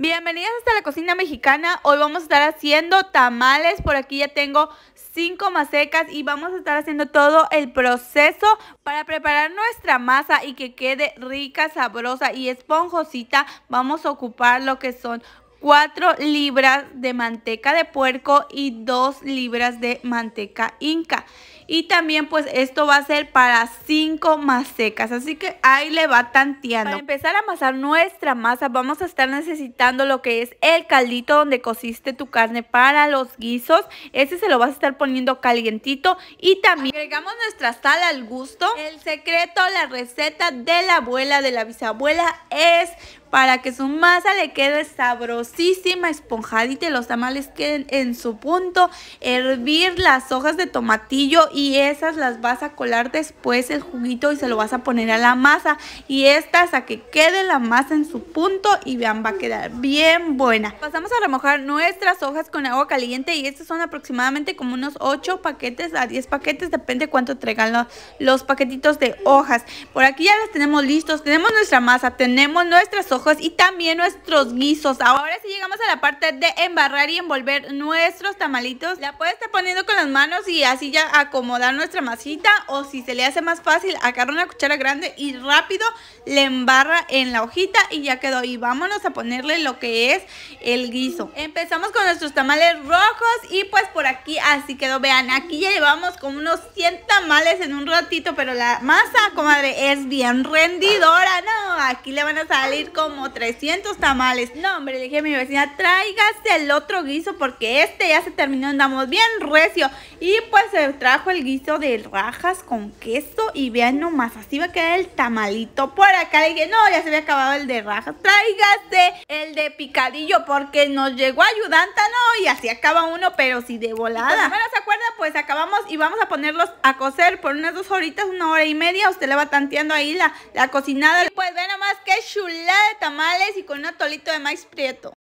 Bienvenidas hasta la cocina mexicana. Hoy vamos a estar haciendo tamales. Por aquí ya tengo cinco masecas y vamos a estar haciendo todo el proceso para preparar nuestra masa y que quede rica, sabrosa y esponjosita. Vamos a ocupar lo que son 4 libras de manteca de puerco y 2 libras de manteca inca. Y también pues esto va a ser para 5 masecas, así que ahí le va tanteando. Para empezar a amasar nuestra masa vamos a estar necesitando lo que es el caldito donde cociste tu carne para los guisos. Ese se lo vas a estar poniendo calientito y también agregamos nuestra sal al gusto. El secreto, la receta de la abuela, de la bisabuela es para que su masa le quede sabrosísima, esponjadita los tamales queden en su punto. Hervir las hojas de tomatillo y esas las vas a colar después el juguito y se lo vas a poner a la masa. Y estas a que quede la masa en su punto y vean, va a quedar bien buena. Pasamos a remojar nuestras hojas con agua caliente y estas son aproximadamente como unos 8 paquetes a 10 paquetes, depende cuánto traigan los, los paquetitos de hojas. Por aquí ya las tenemos listos, tenemos nuestra masa, tenemos nuestras hojas y también nuestros guisos. Ahora sí llegamos a la parte de embarrar y envolver nuestros tamalitos. La puedes estar poniendo con las manos y así ya acomodar nuestra masita o si se le hace más fácil, agarra una cuchara grande y rápido le embarra en la hojita y ya quedó. Y vámonos a ponerle lo que es el guiso. Empezamos con nuestros tamales rojos y pues por aquí así quedó. Vean, aquí ya llevamos como unos 100 tamales en un ratito, pero la masa, comadre, es bien rendidora, ¿no? Aquí le van a salir como como 300 tamales. No, hombre, le dije a mi vecina, tráigase el otro guiso porque este ya se terminó, andamos bien recio. Y pues se trajo el guiso de rajas con queso y vean nomás, así va a quedar el tamalito. Por acá le dije, no, ya se había acabado el de rajas, tráigase el de picadillo porque nos llegó ayudanta, no, y así acaba uno, pero si de volada pues acabamos y vamos a ponerlos a cocer por unas dos horitas, una hora y media. Usted le va tanteando ahí la, la cocinada. pues ve nomás qué chulada de tamales y con un atolito de maíz prieto.